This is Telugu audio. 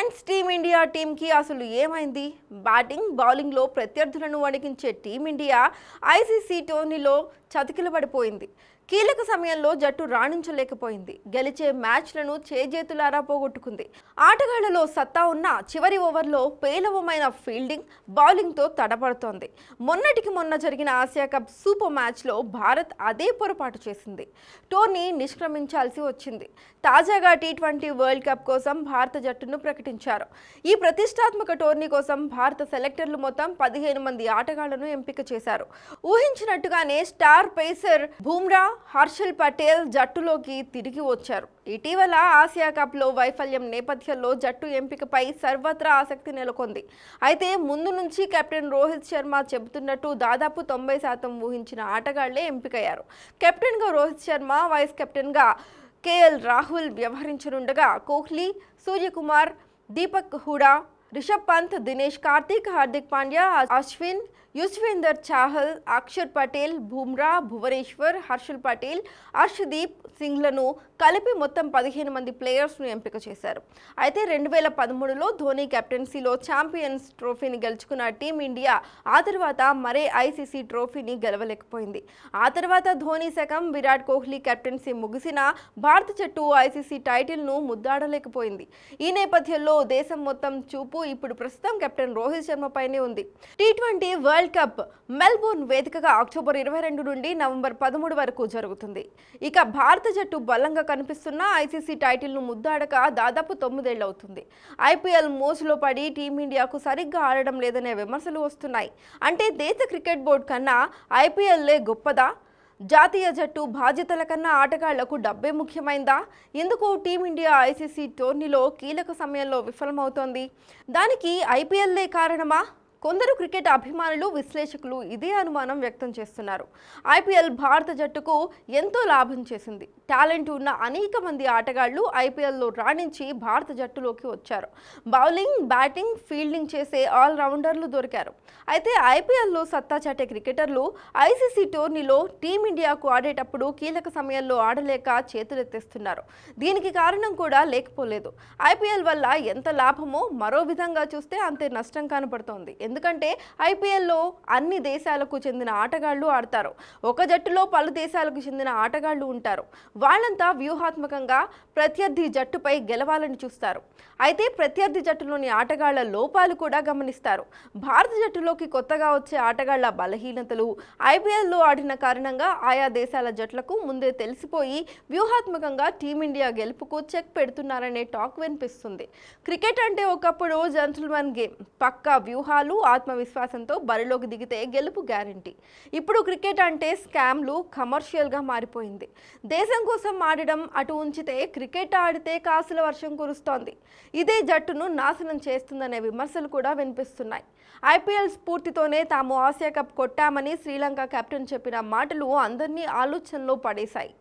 ఫ్రాన్స్ టీమిండియా టీంకి అసలు ఏమైంది బ్యాటింగ్ బౌలింగ్లో ప్రత్యర్థులను వణికించే టీమిండియా ఐసీసీ టోర్నీలో చతికిలబడిపోయింది కీలక సమయంలో జట్టు రాణించలేకపోయింది గెలిచే మ్యాచ్లను చేజేతులారా పోగొట్టుకుంది ఆటగాళ్లలో సత్తా ఉన్న చివరి ఓవర్లో పేలవమైన ఫీల్డింగ్ బౌలింగ్తో తడపడుతోంది మొన్నటికి మొన్న జరిగిన ఆసియా కప్ సూపర్ మ్యాచ్లో భారత్ అదే పొరపాటు చేసింది టోర్నీ నిష్క్రమించాల్సి వచ్చింది తాజాగా టీ ట్వంటీ వరల్డ్ కప్ కోసం భారత జట్టును ప్రకటించారు ఈ ప్రతిష్టాత్మక టోర్నీ కోసం భారత సెలెక్టర్లు మొత్తం పదిహేను మంది ఆటగాళ్లను ఎంపిక చేశారు ఊహించినట్టుగానే స్టార్ పేసర్ బూమ్రా హర్షల్ పటేల్ జట్టులోకి తిరిగి వచ్చారు ఇటీవల ఆసియా కప్లో వైఫల్యం నేపథ్యంలో జట్టు ఎంపికపై సర్వత్రా ఆసక్తి నెలకొంది అయితే ముందు నుంచి కెప్టెన్ రోహిత్ శర్మ చెబుతున్నట్టు దాదాపు తొంభై శాతం ఊహించిన ఆటగాళ్లే ఎంపికయ్యారు కెప్టెన్గా రోహిత్ శర్మ వైస్ కెప్టెన్గా కేఎల్ రాహుల్ వ్యవహరించనుండగా కోహ్లీ సూర్యకుమార్ దీపక్ హుడా రిషబ్ పంత్ దినేష్ కార్తీక్ హార్దిక్ పాండ్యా అశ్విన్ యుస్వేందర్ చాహల్ అక్షర్ పటేల్ బుమ్రా భువనేశ్వర్ హర్షల్ పటేల్ అర్షదీప్ సింగ్లను కలిపి మొత్తం పదిహేను మంది ప్లేయర్స్ను ఎంపిక చేశారు అయితే రెండు వేల పదమూడులో ధోని కెప్టెన్సీలో ఛాంపియన్స్ ట్రోఫీని గెలుచుకున్న టీమిండియా ఆ తర్వాత మరే ఐసీసీ ట్రోఫీని గెలవలేకపోయింది ఆ తర్వాత ధోని శకం విరాట్ కోహ్లీ కెప్టెన్సీ ముగిసినా భారత జట్టు ఐసీసీ టైటిల్ను ముద్దాడలేకపోయింది ఈ నేపథ్యంలో దేశం మొత్తం చూపు ఇప్పుడు ప్రస్తుతం కెప్టెన్ రోహిత్ శర్మ పైనే ఉంది T twenty world cup Melbourne వేదికగా అక్టోబర్ ఇరవై రెండు నుండి నవంబర్ పదమూడు వరకు జరుగుతుంది ఇక భారత జట్టు బలంగా కనిపిస్తున్న ఐసీసీ టైటిల్ను ముద్దాడక దాదాపు తొమ్మిదేళ్లవుతుంది ఐపీఎల్ మోసులో పడి టీమిండియాకు సరిగ్గా ఆడడం లేదనే విమర్శలు వస్తున్నాయి అంటే దేశ క్రికెట్ బోర్డు కన్నా ఐపీఎల్లే గొప్పదా జాతీయ జట్టు బాధ్యతల కన్నా ఆటగాళ్లకు డబ్బే ముఖ్యమైందా ఎందుకు టీమిండియా ఐసీసీ టోర్నీలో కీలక సమయంలో విఫలమవుతోంది దానికి ఐపీఎల్లే కారణమా కొందరు క్రికెట్ అభిమానులు విశ్లేషకులు ఇదే అనుమానం వ్యక్తం చేస్తున్నారు ఐపీఎల్ భారత జట్టుకు ఎంతో లాభం చేసింది టాలెంట్ ఉన్న అనేక మంది ఆటగాళ్లు ఐపీఎల్లో రాణించి భారత జట్టులోకి వచ్చారు బౌలింగ్ బ్యాటింగ్ ఫీల్డింగ్ చేసే ఆల్రౌండర్లు దొరికారు అయితే ఐపీఎల్లో సత్తా చాటే క్రికెటర్లు ఐసీసీ టోర్నీలో టీమిండియాకు ఆడేటప్పుడు కీలక సమయంలో ఆడలేక చేతులెత్తేస్తున్నారు దీనికి కారణం కూడా లేకపోలేదు ఐపీఎల్ వల్ల ఎంత లాభమో మరో విధంగా చూస్తే అంతే నష్టం కనబడుతోంది ఎందుకంటే ఐపీఎల్లో అన్ని దేశాలకు చెందిన ఆటగాళ్లు ఆడతారు ఒక జట్టులో పలు దేశాలకు చెందిన ఆటగాళ్లు ఉంటారు వాళ్ళంతా వ్యూహాత్మకంగా ప్రత్యర్థి జట్టుపై గెలవాలని చూస్తారు అయితే ప్రత్యర్థి జట్టులోని ఆటగాళ్ల లోపాలు కూడా గమనిస్తారు భారత జట్టులోకి కొత్తగా వచ్చే ఆటగాళ్ల బలహీనతలు ఐపీఎల్లో ఆడిన కారణంగా ఆయా దేశాల జట్లకు ముందే తెలిసిపోయి వ్యూహాత్మకంగా టీమిండియా గెలుపుకు చెక్ పెడుతున్నారనే టాక్ వినిపిస్తుంది క్రికెట్ అంటే ఒకప్పుడు జెంటిల్మెన్ గేమ్ పక్కా వ్యూహాలు ఆత్మవిశ్వాసంతో బరిలోకి దిగితే గెలుపు గ్యారంటీ ఇప్పుడు క్రికెట్ అంటే స్కామ్లు కమర్షియల్గా మారిపోయింది దేశం కోసం ఆడడం అటు ఉంచితే క్రికెట్ ఆడితే కాసుల వర్షం కురుస్తోంది ఇదే జట్టును నాశనం చేస్తుందనే విమర్శలు కూడా వినిపిస్తున్నాయి ఐపీఎల్ స్ఫూర్తితోనే తాము ఆసియా కప్ కొట్టామని శ్రీలంక కెప్టెన్ చెప్పిన మాటలు అందరినీ ఆలోచనలో పడేశాయి